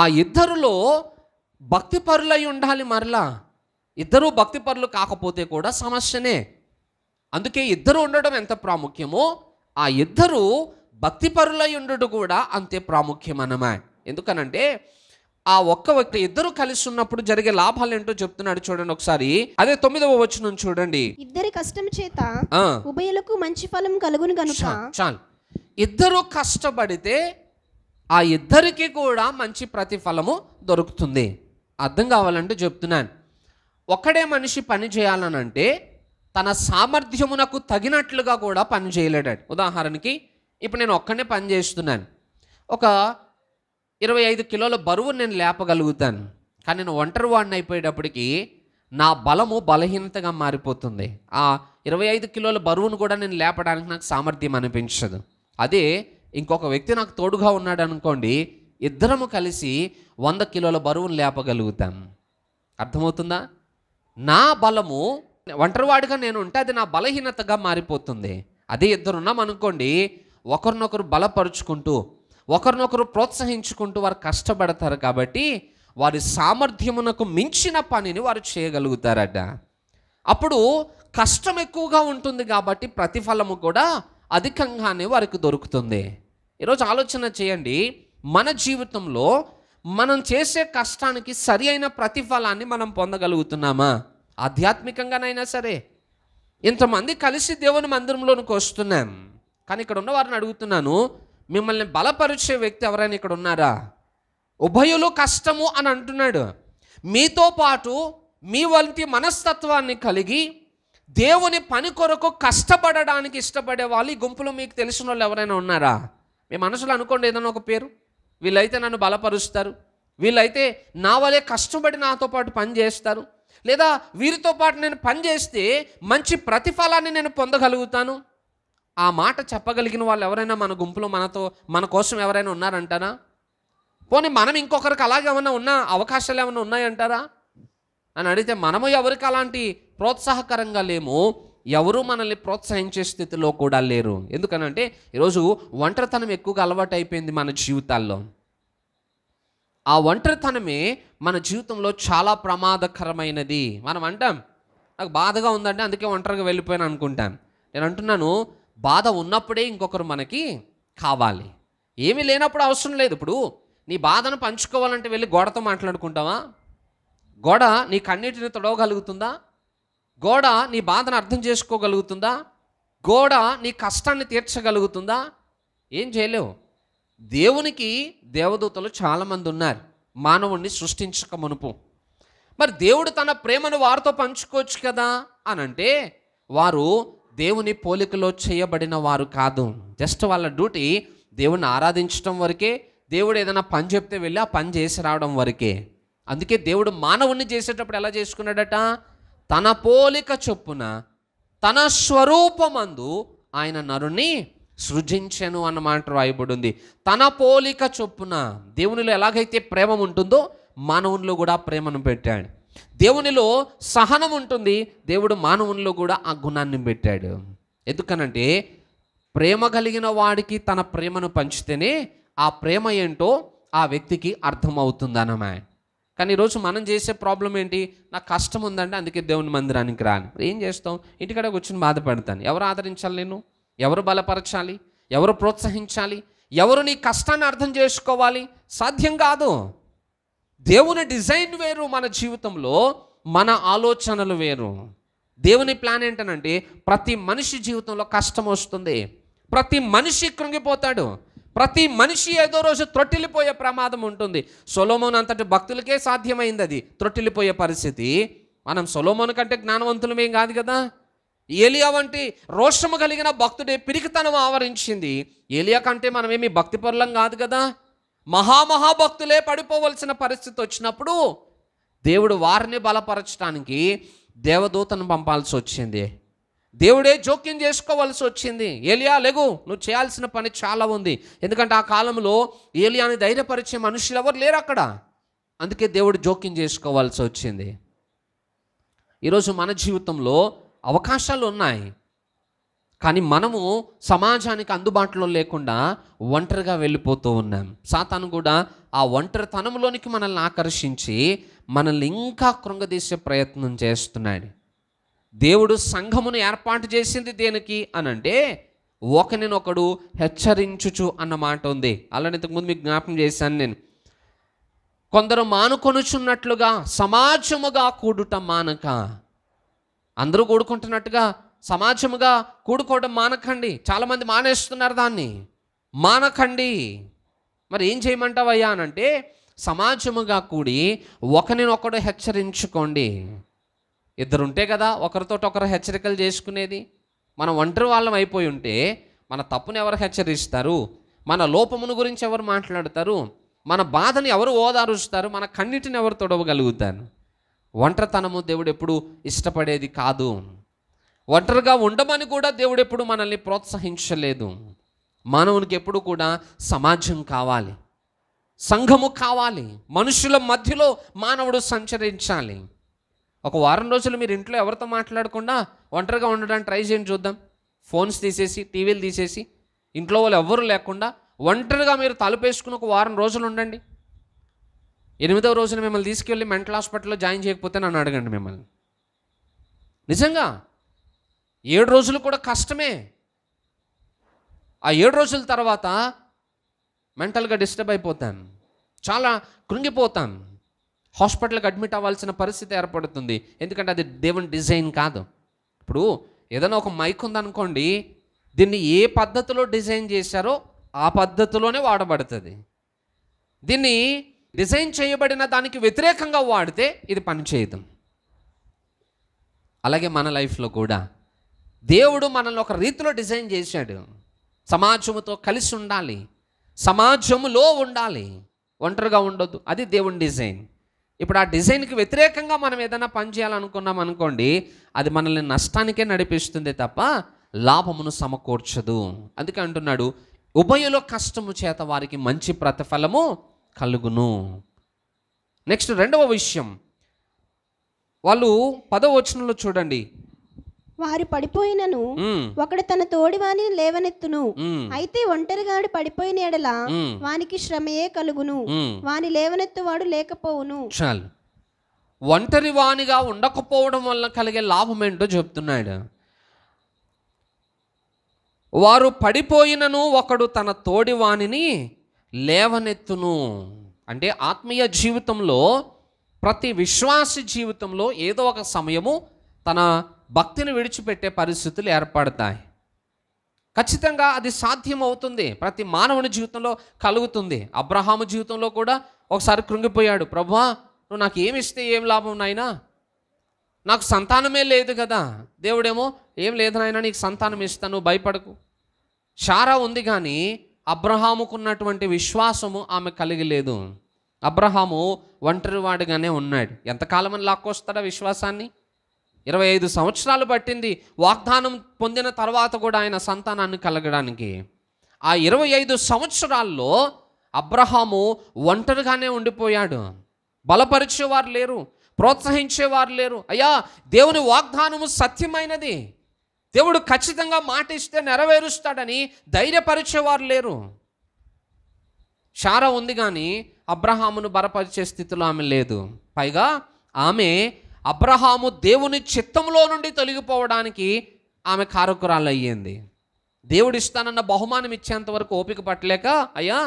ఆ ఇద్దరులో భక్తి పరులై ఉండాలి మరలా ఇద్దరూ భక్తి పరులు కాకపోతే కూడా సమస్యనే అందుకే ఇద్దరు ఉండడం ఎంత ప్రాముఖ్యమో ఆ ఇద్దరు భక్తి పరులై ఉండడం కూడా అంతే ప్రాముఖ్యమనమా ఎందుకనంటే ఆ ఒక్క వ్యక్తి ఇద్దరు కలిసి ఉన్నప్పుడు జరిగే లాభాలు ఏంటో చెప్తున్నాడు చూడండి ఒకసారి అదే తొమ్మిదవ వచ్చిన చూడండి ఇద్దరి కష్టం చేత ఉభయలకు మంచి ఫలం కలుగును కనుక చాలు ఇద్దరు కష్టపడితే ఆ ఇద్దరికి కూడా మంచి ప్రతిఫలము దొరుకుతుంది అర్థం కావాలంటే చెప్తున్నాను ఒక్కడే మనిషి పని చేయాలనంటే తన సామర్థ్యమునకు తగినట్లుగా కూడా పని చేయలేడాడు ఉదాహరణకి ఇప్పుడు నేను ఒక్కడే పని చేస్తున్నాను ఒక ఇరవై ఐదు కిలోల బరువు నేను లేపగలుగుతాను కానీ నేను ఒంటరి వాడిని అయిపోయేటప్పటికి నా బలము బలహీనతగా మారిపోతుంది ఆ ఇరవై ఐదు కిలోల బరువును కూడా నేను లేపడానికి నాకు సామర్థ్యం అనిపించదు అదే ఇంకొక వ్యక్తి నాకు తోడుగా ఉన్నాడు అనుకోండి ఇద్దరము కలిసి వంద కిలోల బరువును లేపగలుగుతాం అర్థమవుతుందా నా బలము ఒంటరివాడిగా నేను ఉంటే అది నా బలహీనతగా మారిపోతుంది అదే ఇద్దరున్నాం అనుకోండి ఒకరినొకరు బలపరుచుకుంటూ ఒకరినొకరు ప్రోత్సహించుకుంటూ వారు కష్టపడతారు కాబట్టి వారి సామర్థ్యమునకు మించిన పనిని వారు చేయగలుగుతారట అప్పుడు కష్టం ఎక్కువగా ఉంటుంది కాబట్టి ప్రతిఫలము కూడా అధికంగానే వారికి దొరుకుతుంది ఈరోజు ఆలోచన చేయండి మన జీవితంలో మనం చేసే కష్టానికి సరి అయిన ప్రతిఫలాన్ని మనం పొందగలుగుతున్నామా ఆధ్యాత్మికంగానైనా సరే ఇంతమంది కలిసి దేవుని మందిరంలోనికి వస్తున్నాం కానీ ఇక్కడ ఉన్న వారిని అడుగుతున్నాను మిమ్మల్ని బలపరిచే వ్యక్తి ఎవరైనా ఇక్కడ ఉన్నారా ఉభయులు కష్టము అని అంటున్నాడు మీతో పాటు మీ వంటి మనస్తత్వాన్ని కలిగి దేవుని పని కొరకు కష్టపడడానికి ఇష్టపడే వాళ్ళు ఈ గుంపులో మీకు తెలిసిన వాళ్ళు ఎవరైనా ఉన్నారా మీ మనసులో అనుకోండి ఏదైనా ఒక పేరు వీళ్ళైతే నన్ను బలపరుస్తారు వీళ్ళైతే నా వలే కష్టపడి నాతో పాటు పని చేస్తారు లేదా వీరితో పాటు నేను పని చేస్తే మంచి ప్రతిఫలాన్ని నేను పొందగలుగుతాను ఆ మాట చెప్పగలిగిన వాళ్ళు ఎవరైనా మన గుంపులో మనతో మన కోసం ఎవరైనా ఉన్నారంటారా పోనీ మనం ఇంకొకరికి అలాగే ఏమైనా ఉన్న అవకాశాలు ఏమైనా ఉన్నాయంటారా అని అడిగితే మనము ఎవరికి అలాంటి ప్రోత్సాహకరంగా లేము ఎవరూ మనల్ని ప్రోత్సహించే స్థితిలో కూడా లేరు ఎందుకనంటే ఈరోజు ఒంటరితనం ఎక్కువగా అలవాటు అయిపోయింది మన జీవితాల్లో ఆ ఒంటరితనమే మన జీవితంలో చాలా ప్రమాదకరమైనది మనం అంటాం నాకు బాధగా ఉందంటే అందుకే ఒంటరిగా వెళ్ళిపోయాను అనుకుంటాను నేను అంటున్నాను బాధ ఉన్నప్పుడే ఇంకొకరు మనకి కావాలి ఏమీ లేనప్పుడు అవసరం లేదు ఇప్పుడు నీ బాధను పంచుకోవాలంటే వెళ్ళి గోడతో మాట్లాడుకుంటావా గోడ నీ కన్నీటిని తొడవగలుగుతుందా గోడ నీ బాధను అర్థం చేసుకోగలుగుతుందా గోడ నీ కష్టాన్ని తీర్చగలుగుతుందా ఏం చేయలేవు దేవునికి దేవదూతలు చాలామంది ఉన్నారు మానవుణ్ణి సృష్టించక మునుపు మరి దేవుడు తన ప్రేమను వారితో పంచుకోవచ్చు కదా అని అంటే వారు దేవుని పోలికలో చేయబడిన వారు కాదు జస్ట్ వాళ్ళ డ్యూటీ దేవుణ్ణి ఆరాధించడం వరకే దేవుడు ఏదైనా పని చెప్తే వెళ్ళి ఆ పని చేసి రావడం వరకే అందుకే దేవుడు మానవుణ్ణి చేసేటప్పుడు ఎలా చేసుకున్నాడట తన పోలిక చొప్పున తన స్వరూపమందు ఆయన నరుని సృజించెను అన్నమాట రాయబడింది తన పోలిక చొప్పున దేవునిలో ఎలాగైతే ప్రేమ ఉంటుందో మానవునిలో కూడా ప్రేమను పెట్టాడు దేవునిలో సహనం ఉంటుంది దేవుడు మానవునిలో కూడా ఆ గుణాన్ని పెట్టాడు ఎందుకనంటే ప్రేమ కలిగిన వాడికి తన ప్రేమను పంచితేనే ఆ ప్రేమ ఏంటో ఆ వ్యక్తికి అర్థమవుతుంది అన్నమాట కానీ ఈరోజు మనం చేసే ప్రాబ్లం ఏంటి నాకు కష్టం ఉందంటే అందుకే దేవుని మందిరానికి రాను ఏం చేస్తాం ఇంటికాడ కూర్చొని బాధపడతాను ఎవరు ఆదరించాలి నేను ఎవరు బలపరచాలి ఎవరు ప్రోత్సహించాలి ఎవరు నీ కష్టాన్ని అర్థం చేసుకోవాలి సాధ్యం కాదు దేవుని డిజైన్ వేరు మన జీవితంలో మన ఆలోచనలు వేరు దేవుని ప్లాన్ ఏంటనంటే ప్రతి మనిషి జీవితంలో కష్టం వస్తుంది ప్రతి మనిషి కృంగిపోతాడు ప్రతి మనిషి ఏదో రోజు త్రొట్టిల్లిపోయే ప్రమాదం ఉంటుంది సొలోమోన్ అంతటి భక్తులకే సాధ్యమైంది అది త్రొట్టిల్లిపోయే పరిస్థితి మనం సొలోమోన్ కంటే జ్ఞానవంతులమేం కాదు కదా ఏలియా వంటి రోషము కలిగిన భక్తుడే పిరికితనం ఆవరించింది ఏలియా కంటే మనమేమి భక్తిపరులం కాదు కదా మహామహాభక్తులే పడిపోవలసిన పరిస్థితి వచ్చినప్పుడు దేవుడు వారిని బలపరచడానికి దేవదూతను పంపాల్సి వచ్చింది దేవుడే జోక్యం చేసుకోవాల్సి వచ్చింది ఏలియా లేగు నువ్వు చేయాల్సిన పని చాలా ఉంది ఎందుకంటే ఆ కాలంలో ఏలియాని ధైర్యపరిచే మనుషులు ఎవరు లేరు అక్కడ అందుకే దేవుడు జోక్యం చేసుకోవాల్సి వచ్చింది ఈరోజు మన జీవితంలో అవకాశాలు ఉన్నాయి కానీ మనము సమాజానికి అందుబాటులో లేకుండా ఒంటరిగా వెళ్ళిపోతూ ఉన్నాం సాతాను కూడా ఆ ఒంటరితనంలోనికి మనల్ని ఆకర్షించి మనల్ని ఇంకా కృంగదీసే ప్రయత్నం చేస్తున్నాడు దేవుడు సంఘమును ఏర్పాటు చేసింది దేనికి అనంటే ఒకరినొకడు హెచ్చరించుచు అన్న మాట ఉంది అలానే ఇంతకుముందు మీకు జ్ఞాపం చేశాను నేను కొందరు మానుకొనుచున్నట్లుగా సమాజముగా కూడుట మానక అందరూ కూడుకుంటున్నట్టుగా సమాజముగా కూడుకోవడం మానకండి చాలామంది మానేస్తున్నారు దాన్ని మానకండి మరి ఏం చేయమంటావయ్యా అని అంటే సమాజముగా కూడి ఒకరినొకడు హెచ్చరించుకోండి ఇద్దరుంటే కదా ఒకరితో ఒకరు హెచ్చరికలు చేసుకునేది మనం ఒంటరి వాళ్ళం అయిపోయి ఉంటే మన తప్పును ఎవరు హెచ్చరిస్తారు మన లోపమును గురించి ఎవరు మాట్లాడతారు మన బాధని ఎవరు ఓదారుస్తారు మన కన్నిటిని ఎవరు తొడవగలుగుతారు ఒంటరితనము దేవుడు ఎప్పుడు ఇష్టపడేది కాదు ఒంటరిగా ఉండమని కూడా దేవుడు ఎప్పుడు మనల్ని ప్రోత్సహించలేదు మానవునికి ఎప్పుడు కూడా సమాజం కావాలి సంఘము కావాలి మనుషుల మధ్యలో మానవుడు సంచరించాలి ఒక వారం రోజులు మీరు ఇంట్లో ఎవరితో మాట్లాడకుండా ఒంటరిగా ఉండడానికి ట్రై చేయండి చూద్దాం ఫోన్స్ తీసేసి టీవీలు తీసేసి ఇంట్లో వాళ్ళు ఎవ్వరూ లేకుండా ఒంటరిగా మీరు తలుపేసుకుని ఒక వారం రోజులు ఉండండి ఎనిమిదవ రోజున మిమ్మల్ని తీసుకెళ్ళి మెంటల్ హాస్పిటల్లో జాయిన్ చేయకపోతే నన్ను అడగండి మిమ్మల్ని నిజంగా ఏడు రోజులు కూడా కష్టమే ఆ ఏడు రోజుల తర్వాత మెంటల్గా డిస్టర్బ్ అయిపోతాను చాలా కృంగిపోతాను హాస్పిటల్కి అడ్మిట్ అవ్వాల్సిన పరిస్థితి ఏర్పడుతుంది ఎందుకంటే అది దేవుని డిజైన్ కాదు ఇప్పుడు ఏదైనా ఒక మైక్ ఉందనుకోండి దీన్ని ఏ పద్ధతిలో డిజైన్ చేశారో ఆ పద్ధతిలోనే వాడబడుతుంది దీన్ని డిజైన్ చేయబడిన దానికి వ్యతిరేకంగా వాడితే ఇది పనిచేయదు అలాగే మన లైఫ్లో కూడా దేవుడు మనల్ని ఒక రీతిలో డిజైన్ చేశాడు సమాజముతో కలిసి ఉండాలి సమాజములో ఉండాలి ఒంటరిగా ఉండొద్దు అది దేవుని డిజైన్ ఇప్పుడు ఆ డిజైన్కి వ్యతిరేకంగా మనం ఏదైనా పని చేయాలనుకున్నాం అనుకోండి అది మనల్ని నష్టానికే నడిపిస్తుంది తప్ప లాభమును సమకూర్చదు అందుకే అంటున్నాడు ఉభయలో కష్టము చేత వారికి మంచి ప్రతిఫలము కలుగును నెక్స్ట్ రెండవ విషయం వాళ్ళు పదవచనంలో చూడండి వారు పడిపోయినను ఒకడు తన తోడివాని లేవనెత్తును అయితే ఒంటరిగాడు పడిపోయిన ఎడల వానికి శ్రమయే కలుగును వాని లేవనెత్తువాడు లేకపోవును చాలు ఒంటరి వానిగా ఉండకపోవడం వల్ల కలిగే లాభం ఏంటో చెప్తున్నాడు వారు పడిపోయినను ఒకడు తన తోడి వాణిని లేవనెత్తును అంటే ఆత్మీయ జీవితంలో ప్రతి విశ్వాసి జీవితంలో ఏదో ఒక సమయము తన భక్తిని విడిచిపెట్టే పరిస్థితులు ఏర్పడతాయి ఖచ్చితంగా అది సాధ్యం అవుతుంది ప్రతి మానవుని జీవితంలో కలుగుతుంది అబ్రహాము జీవితంలో కూడా ఒకసారి కృంగిపోయాడు ప్రభా నువ్వు నాకు ఏమి ఇస్తే ఏం లాభం నాయనా నాకు సంతానమే లేదు కదా దేవుడేమో ఏం లేదు నాయన నీకు సంతానం ఇస్తాను భయపడకు షారా ఉంది కానీ అబ్రహాముకున్నటువంటి విశ్వాసము ఆమె కలిగి లేదు అబ్రహాము ఒంటరివాడిగానే ఉన్నాడు ఎంతకాలం అని లాక్కొస్తాడా విశ్వాసాన్ని ఇరవై ఐదు సంవత్సరాలు పట్టింది వాగ్దానం పొందిన తర్వాత కూడా ఆయన సంతానాన్ని కలగడానికి ఆ ఇరవై ఐదు సంవత్సరాల్లో అబ్రహాము ఒంటరిగానే ఉండిపోయాడు బలపరిచేవారు లేరు ప్రోత్సహించేవారు లేరు అయ్యా దేవుని వాగ్దానము సత్యమైనది దేవుడు ఖచ్చితంగా మాట ఇస్తే నెరవేరుస్తాడని ధైర్యపరిచేవారు లేరు షారా ఉంది కానీ అబ్రహామును బలపరిచే స్థితిలో ఆమె లేదు పైగా ఆమె అబ్రహాము దేవుని చిత్తంలో నుండి తొలగిపోవడానికి ఆమె కారకురాలు అయ్యింది దేవుడు ఇస్తానన్న బహుమానం ఇచ్చేంత వరకు ఓపిక పట్టలేక అయ్యా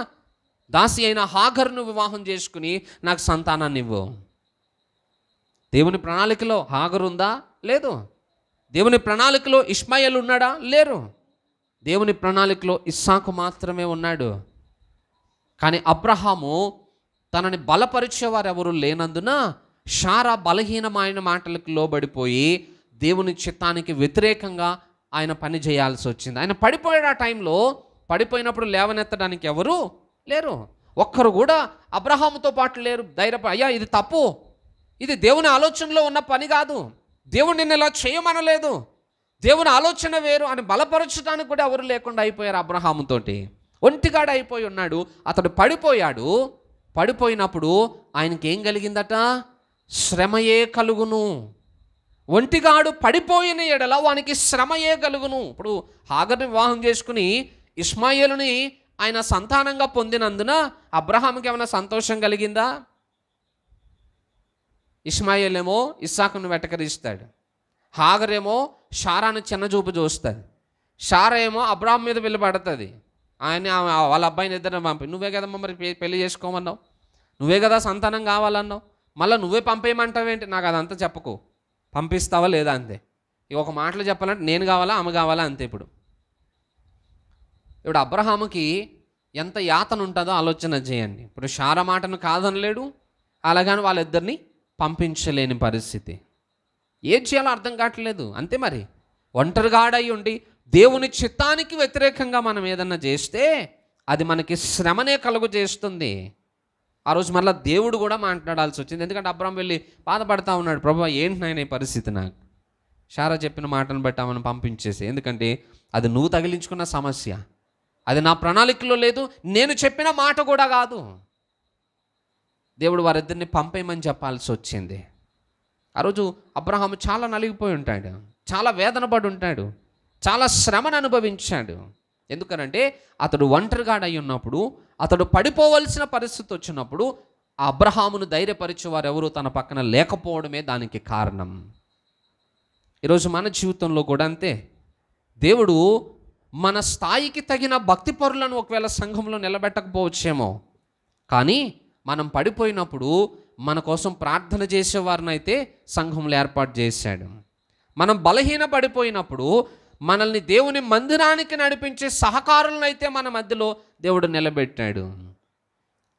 దాసి అయిన హాగర్ను వివాహం చేసుకుని నాకు సంతానాన్ని ఇవ్వు దేవుని ప్రణాళికలో హాగర్ ఉందా లేదు దేవుని ప్రణాళికలో ఇస్మాయిల్ ఉన్నాడా లేరు దేవుని ప్రణాళికలో ఇస్సాకు మాత్రమే ఉన్నాడు కానీ అబ్రహాము తనని బలపరిచేవారు ఎవరు లేనందున షారా బలహీనమైన మాటలకు లోబడిపోయి దేవుని చిత్తానికి వ్యతిరేకంగా ఆయన పని చేయాల్సి వచ్చింది ఆయన పడిపోయిన ఆ టైంలో పడిపోయినప్పుడు లేవనెత్తడానికి ఎవరు లేరు ఒక్కరు కూడా అబ్రహాముతో పాటు లేరు ధైర్య అయ్యా ఇది తప్పు ఇది దేవుని ఆలోచనలో ఉన్న పని కాదు దేవుడు నిన్ను ఇలా చేయమనలేదు దేవుని ఆలోచన వేరు అని బలపరచడానికి కూడా ఎవరు లేకుండా అయిపోయారు అబ్రహాముతోటి ఒంటిగాడ అయిపోయి ఉన్నాడు అతడు పడిపోయాడు పడిపోయినప్పుడు ఆయనకి ఏం కలిగిందట శ్రమయే కలుగును ఒంటిగాడు పడిపోయిన ఎడల వానికి శ్రమయే కలుగును ఇప్పుడు హాగర్ని వివాహం చేసుకుని ఇస్మాయిల్ని ఆయన సంతానంగా పొందినందున అబ్రహాంకి ఏమైనా సంతోషం కలిగిందా ఇస్మాయిల్ ఏమో ఇస్సాకును వెటకరిస్తాడు హాగరేమో షారాను చిన్నచూపు చూస్తుంది షారా ఏమో అబ్రాహం మీద పిల్లబడుతుంది ఆయన వాళ్ళ అబ్బాయిని ఇద్దరిని పంపి నువ్వే కదమ్మా మరి పెళ్లి చేసుకోమన్నావు నువ్వే కదా సంతానం కావాలన్నావు మళ్ళీ నువ్వే పంపేయమంటావేంటి నాకు అదంతా చెప్పకు పంపిస్తావా లేదా అంతే ఒక మాటలు చెప్పాలంటే నేను కావాలా ఆమె కావాలా అంతే ఇప్పుడు ఇప్పుడు అబ్రహాముకి ఎంత యాతన ఉంటుందో ఆలోచన చేయండి ఇప్పుడు షార మాటను కాదనలేడు అలాగని వాళ్ళిద్దరిని పంపించలేని పరిస్థితి ఏం చేయాలో అర్థం కావట్లేదు అంతే మరి ఒంటరిగాడై ఉండి దేవుని చిత్తానికి వ్యతిరేకంగా మనం ఏదన్నా చేస్తే అది మనకి శ్రమనే కలుగు చేస్తుంది ఆ రోజు మళ్ళా దేవుడు కూడా మాట్లాడాల్సి వచ్చింది ఎందుకంటే అబ్రామ్ వెళ్ళి బాధపడతా ఉన్నాడు ప్రభు ఏంటి నాయన ఈ పరిస్థితి నాకు షారా చెప్పిన మాటను బట్టి ఆమెను పంపించేసి ఎందుకంటే అది నువ్వు తగిలించుకున్న సమస్య అది నా ప్రణాళికలో లేదు నేను చెప్పిన మాట కూడా కాదు దేవుడు వారిద్దరిని పంపేయమని చెప్పాల్సి వచ్చింది ఆ రోజు అబ్రహాము చాలా నలిగిపోయి ఉంటాడు చాలా వేదన పడి ఉంటాడు చాలా శ్రమను అనుభవించాడు ఎందుకనంటే అతడు ఒంటరిగాడు అయి ఉన్నప్పుడు అతడు పడిపోవలసిన పరిస్థితి వచ్చినప్పుడు అబ్రహామును ధైర్యపరిచే వారు ఎవరు తన పక్కన లేకపోవడమే దానికి కారణం ఈరోజు మన జీవితంలో కూడా అంతే దేవుడు మన స్థాయికి తగిన భక్తి పరులను ఒకవేళ సంఘంలో నిలబెట్టకపోవచ్చేమో కానీ మనం పడిపోయినప్పుడు మన కోసం ప్రార్థన చేసేవారినైతే సంఘంలో ఏర్పాటు చేశాడు మనం బలహీన పడిపోయినప్పుడు మనల్ని దేవుని మందిరానికి నడిపించే సహకారులను అయితే మన మధ్యలో దేవుడు నిలబెట్టాడు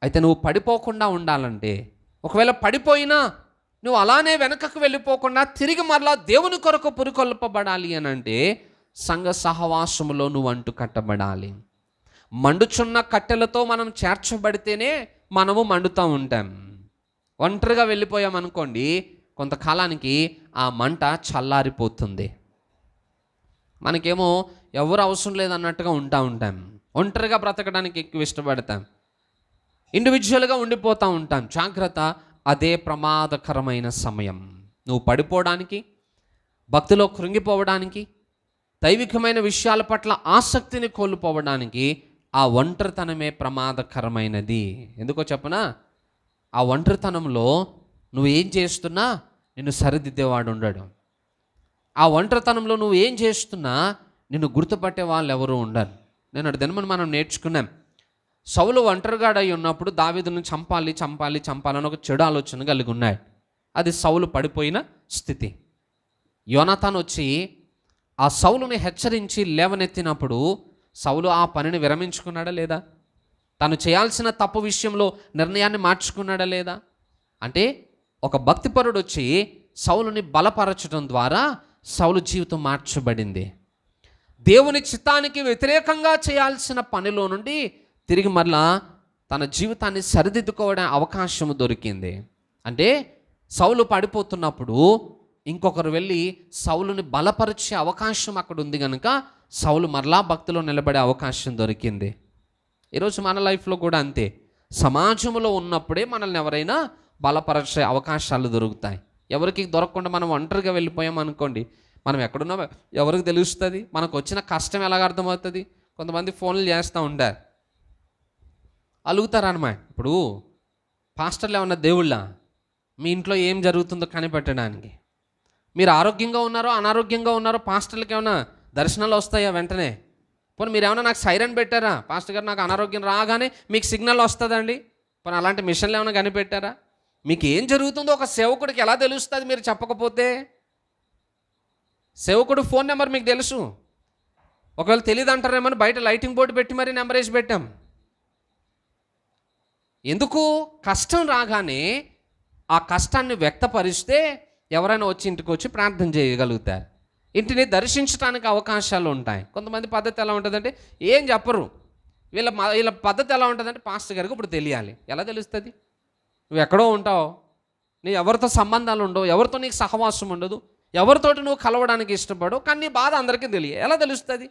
అయితే నువ్వు పడిపోకుండా ఉండాలంటే ఒకవేళ పడిపోయినా నువ్వు అలానే వెనకకు వెళ్ళిపోకుండా తిరిగి మరలా దేవుని కొరకు పురికొల్పబడాలి అని అంటే సంఘ సహవాసములో నువ్వు అంటు కట్టబడాలి మండుచున్న కట్టెలతో మనం చేర్చబడితేనే మనము మండుతూ ఉంటాం ఒంటరిగా వెళ్ళిపోయామనుకోండి కొంతకాలానికి ఆ మంట చల్లారిపోతుంది మనకేమో ఎవరు అవసరం లేదన్నట్టుగా ఉంటా ఉంటాం ఒంటరిగా బ్రతకడానికి ఎక్కువ ఇష్టపడతాం ఇండివిజువల్గా ఉండిపోతూ ఉంటాం జాగ్రత్త అదే ప్రమాదకరమైన సమయం నువ్వు పడిపోవడానికి భక్తిలో కృంగిపోవడానికి దైవికమైన విషయాల పట్ల ఆసక్తిని కోల్పోవడానికి ఆ ఒంటరితనమే ప్రమాదకరమైనది ఎందుకో చెప్పనా ఆ ఒంటరితనంలో నువ్వు ఏం చేస్తున్నా నిన్ను సరిదిద్దేవాడు ఉండడు ఆ ఒంటరితనంలో నువ్వు ఏం చేస్తున్నా నిన్ను గుర్తుపట్టే వాళ్ళు ఎవరు ఉండరు నేను దినమని మనం నేర్చుకున్నాం సౌలు ఒంటరిగాడు అయి ఉన్నప్పుడు దావిదును చంపాలి చంపాలి చంపాలని ఒక చెడు ఆలోచన కలిగి ఉన్నాయి అది సౌలు పడిపోయిన స్థితి యోనతాన్ వచ్చి ఆ సౌలుని హెచ్చరించి లేవనెత్తినప్పుడు సౌలు ఆ పనిని విరమించుకున్నాడా లేదా తను చేయాల్సిన తప్పు విషయంలో నిర్ణయాన్ని మార్చుకున్నాడా లేదా అంటే ఒక భక్తిపరుడు వచ్చి సౌలుని బలపరచడం ద్వారా సౌలు జీవితం మార్చబడింది దేవుని చిత్తానికి వ్యతిరేకంగా చేయాల్సిన పనిలో నుండి తిరిగి మరలా తన జీవితాన్ని సరిదిద్దుకోవడం అవకాశం దొరికింది అంటే సౌలు పడిపోతున్నప్పుడు ఇంకొకరు వెళ్ళి సౌలుని బలపరిచే అవకాశం అక్కడ ఉంది కనుక సౌలు మరలా భక్తిలో నిలబడే అవకాశం దొరికింది ఈరోజు మన లైఫ్లో కూడా అంతే సమాజంలో ఉన్నప్పుడే మనల్ని ఎవరైనా బలపరిచే అవకాశాలు దొరుకుతాయి ఎవరికి దొరకకుండా మనం ఒంటరిగా వెళ్ళిపోయాం అనుకోండి మనం ఎక్కడున్నా ఎవరికి తెలుస్తుంది మనకు వచ్చిన కష్టం ఎలాగ అర్థమవుతుంది కొంతమంది ఫోన్లు చేస్తూ ఉండారు అలుగుతారనమాట ఇప్పుడు పాస్టర్లు ఏమన్నా దేవుళ్ళ మీ ఇంట్లో ఏం జరుగుతుందో కనిపెట్టడానికి మీరు ఆరోగ్యంగా ఉన్నారో అనారోగ్యంగా ఉన్నారో పాస్టర్లకి ఏమైనా దర్శనాలు వస్తాయా వెంటనే పోనీ మీరు ఏమైనా నాకు సైరన్ పెట్టారా పాస్టర్ గారు నాకు అనారోగ్యం రాగానే మీకు సిగ్నల్ వస్తుందండి పోనీ అలాంటి మిషన్లు ఏమైనా కనిపెట్టారా మీకు ఏం జరుగుతుందో ఒక సేవకుడికి ఎలా తెలుస్తుంది మీరు చెప్పకపోతే సేవకుడు ఫోన్ నెంబర్ మీకు తెలుసు ఒకవేళ తెలియదు అంటారేమని బయట లైటింగ్ బోర్డు పెట్టి మరీ నెంబర్ వేసి పెట్టాం ఎందుకు కష్టం రాగానే ఆ కష్టాన్ని వ్యక్తపరిస్తే ఎవరైనా వచ్చి ఇంటికి వచ్చి ప్రార్థన చేయగలుగుతారు ఇంటిని దర్శించడానికి అవకాశాలు ఉంటాయి కొంతమంది పద్ధతి ఎలా ఉంటుందంటే ఏం చెప్పరు వీళ్ళ వీళ్ళ పద్ధతి ఎలా ఉంటుందంటే పాస్టర్ గారికి ఇప్పుడు తెలియాలి ఎలా తెలుస్తుంది నువ్వు ఎక్కడో ఉంటావు నీ ఎవరితో సంబంధాలు ఉండవు ఎవరితో నీకు సహవాసం ఉండదు ఎవరితోటి నువ్వు కలవడానికి ఇష్టపడవు కానీ నీ బాధ అందరికీ తెలియదు ఎలా తెలుస్తుంది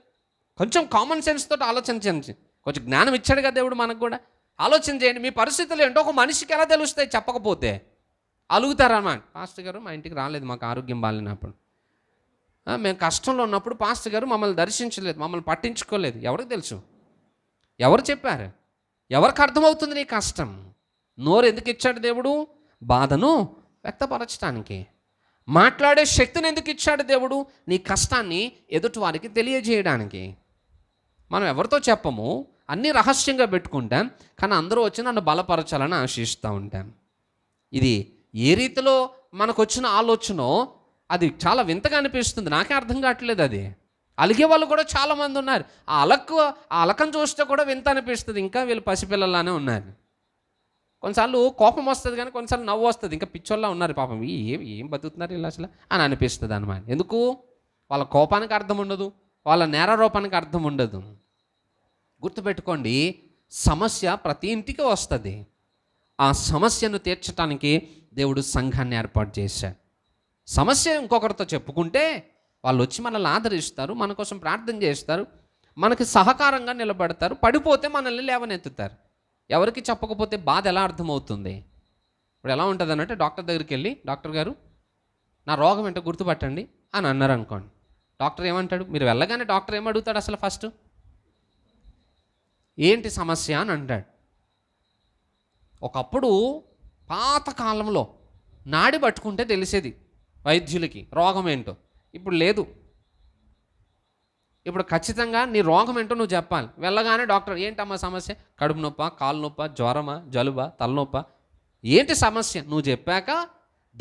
కొంచెం కామన్ సెన్స్ తోటి ఆలోచించండి కొంచెం జ్ఞానం ఇచ్చాడు కదా దేవుడు మనకు కూడా ఆలోచన చేయండి మీ పరిస్థితులు ఏంటో ఒక మనిషికి ఎలా తెలుస్తాయి చెప్పకపోతే అలుగుతారన్నమాట పాస్టర్ గారు మా ఇంటికి రాలేదు మాకు ఆరోగ్యం బాగాలేనప్పుడు మేము కష్టంలో ఉన్నప్పుడు పాస్టర్ గారు మమ్మల్ని దర్శించలేదు మమ్మల్ని పట్టించుకోలేదు ఎవరికి తెలుసు ఎవరు చెప్పారు ఎవరికి అర్థమవుతుంది నీ కష్టం నోరు ఎందుకు ఇచ్చాడు దేవుడు బాధను వ్యక్తపరచడానికి మాట్లాడే శక్తిని ఎందుకు ఇచ్చాడు దేవుడు నీ కష్టాన్ని ఎదుటి వారికి తెలియజేయడానికి మనం ఎవరితో చెప్పము అన్నీ రహస్యంగా పెట్టుకుంటాం కానీ అందరూ వచ్చి నన్ను బలపరచాలని ఆశిస్తూ ఉంటాం ఇది ఏ రీతిలో మనకు వచ్చిన ఆలోచన అది చాలా వింతగా అనిపిస్తుంది నాకే అర్థం కావట్లేదు అది అలిగే వాళ్ళు కూడా చాలామంది ఉన్నారు ఆ అలకు ఆ అలకం చూస్తే కూడా వింత అనిపిస్తుంది ఇంకా వీళ్ళు పసిపిల్లలానే ఉన్నారు కొన్నిసార్లు కోపం వస్తుంది కానీ కొన్నిసార్లు నవ్వు వస్తుంది ఇంకా పిచ్చోళ్ళ ఉన్నారు పాపం ఏం ఏం బతుకుతున్నారు ఇలా అసలు అని అనిపిస్తుంది అనమాట ఎందుకు వాళ్ళ కోపానికి అర్థం ఉండదు వాళ్ళ నేర రూపానికి అర్థం ఉండదు గుర్తుపెట్టుకోండి సమస్య ప్రతి ఇంటికి వస్తుంది ఆ సమస్యను తీర్చడానికి దేవుడు సంఘాన్ని ఏర్పాటు చేశాడు సమస్య ఇంకొకరితో చెప్పుకుంటే వాళ్ళు వచ్చి మనల్ని ఆదరిస్తారు మన కోసం ప్రార్థన చేస్తారు మనకి సహకారంగా నిలబడతారు పడిపోతే మనల్ని లేవనెత్తుతారు ఎవరికి చెప్పకపోతే బాధ ఎలా అర్థమవుతుంది ఇప్పుడు ఎలా ఉంటుంది అంటే డాక్టర్ దగ్గరికి వెళ్ళి డాక్టర్ గారు నా రోగం ఏంటో గుర్తుపట్టండి అని అన్నారు అనుకోండి డాక్టర్ ఏమంటాడు మీరు వెళ్ళగానే డాక్టర్ ఏమడుగుతాడు అసలు ఫస్ట్ ఏంటి సమస్య అని అంటాడు ఒకప్పుడు పాత కాలంలో నాడి పట్టుకుంటే తెలిసేది వైద్యులకి రోగం ఏంటో ఇప్పుడు లేదు ఇప్పుడు ఖచ్చితంగా నీ రోగం ఏంటో నువ్వు చెప్పాలి వెళ్ళగానే డాక్టర్ ఏంటమ్మా సమస్య కడుపు నొప్ప కాలు నొప్ప జ్వరమా జలుబా తలనొప్ప ఏంటి సమస్య నువ్వు చెప్పాక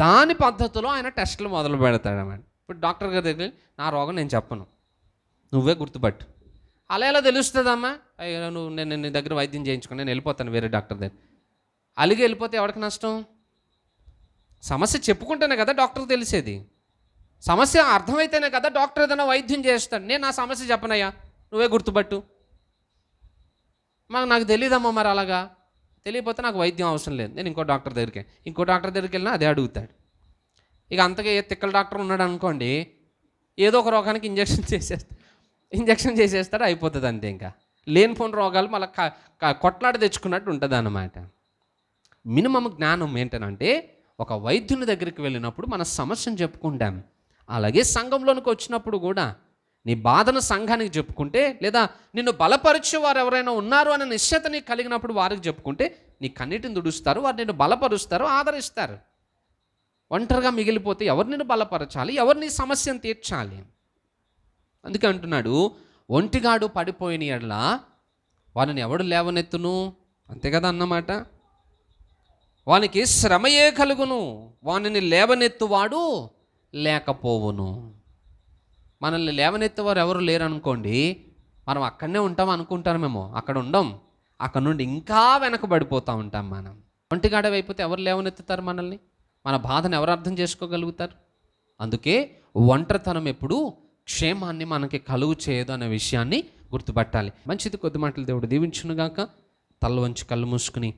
దాని పద్ధతిలో ఆయన టెస్టులు మొదలు పెడతాడన్నమాట ఇప్పుడు డాక్టర్ గారి దగ్గర నా రోగం నేను చెప్పను నువ్వే గుర్తుపట్టు అలా ఎలా తెలుస్తుందమ్మా అయ్యో నువ్వు నేను నీ దగ్గర వైద్యం చేయించుకుని నేను వెళ్ళిపోతాను వేరే డాక్టర్ దగ్గర అలిగి వెళ్ళిపోతే ఎవరికి నష్టం సమస్య చెప్పుకుంటేనే కదా డాక్టర్ తెలిసేది సమస్య అర్థమైతేనే కదా డాక్టర్ ఏదైనా వైద్యం చేస్తాడు నేను నా సమస్య చెప్పనయ్యా నువ్వే గుర్తుపట్టు మాకు నాకు తెలియదమ్మా మరి అలాగా తెలియకపోతే నాకు వైద్యం అవసరం లేదు నేను ఇంకో డాక్టర్ దగ్గరికి ఇంకో డాక్టర్ దగ్గరికి వెళ్ళినా అదే అడుగుతాడు ఇక అంతగా ఏ తిక్కల డాక్టర్ ఉన్నాడు అనుకోండి ఏదో ఒక రోగానికి ఇంజక్షన్ చేసేస్తాడు ఇంజక్షన్ చేసేస్తాడు అయిపోతుంది అంతే ఇంకా లేనిపోని రోగాలు మళ్ళీ కొట్లాడి తెచ్చుకున్నట్టు ఉంటుంది అన్నమాట మినిమం జ్ఞానం ఏంటంటే ఒక వైద్యుని దగ్గరికి వెళ్ళినప్పుడు మన సమస్యను చెప్పుకుంటాం అలాగే సంఘంలోనికి వచ్చినప్పుడు కూడా నీ బాధను సంఘానికి చెప్పుకుంటే లేదా నిన్ను బలపరిచే వారు ఎవరైనా ఉన్నారు అనే నిశ్చత నీకు కలిగినప్పుడు వారికి చెప్పుకుంటే నీ కన్నిటిని దుడుస్తారు వారు నిన్ను బలపరుస్తారు ఆదరిస్తారు ఒంటరిగా మిగిలిపోతే ఎవరు నిన్ను బలపరచాలి ఎవరు నీ సమస్యను తీర్చాలి అందుకే అంటున్నాడు ఒంటిగాడు పడిపోయిన ఎడలా వాళ్ళని ఎవడు లేవనెత్తును అంతే కదా అన్నమాట వానికి శ్రమయే కలుగును వానిని లేవనెత్తువాడు లేకపోవును మనల్ని లేవనెత్తేవారు ఎవరు లేరనుకోండి మనం అక్కడనే ఉంటాం అనుకుంటారు మేము అక్కడ ఉండం అక్కడ నుండి ఇంకా వెనకబడిపోతూ ఉంటాం మనం ఒంటిగాడ అయిపోతే ఎవరు లేవనెత్తుతారు మనల్ని మన బాధను ఎవరు అర్థం చేసుకోగలుగుతారు అందుకే ఒంటరితనం ఎప్పుడు క్షేమాన్ని మనకి కలుగు చేయదు అనే విషయాన్ని గుర్తుపట్టాలి మంచిది కొద్ది మాటలు దేవుడు దీవించునుగాక తల్ల వంచి కళ్ళు మూసుకుని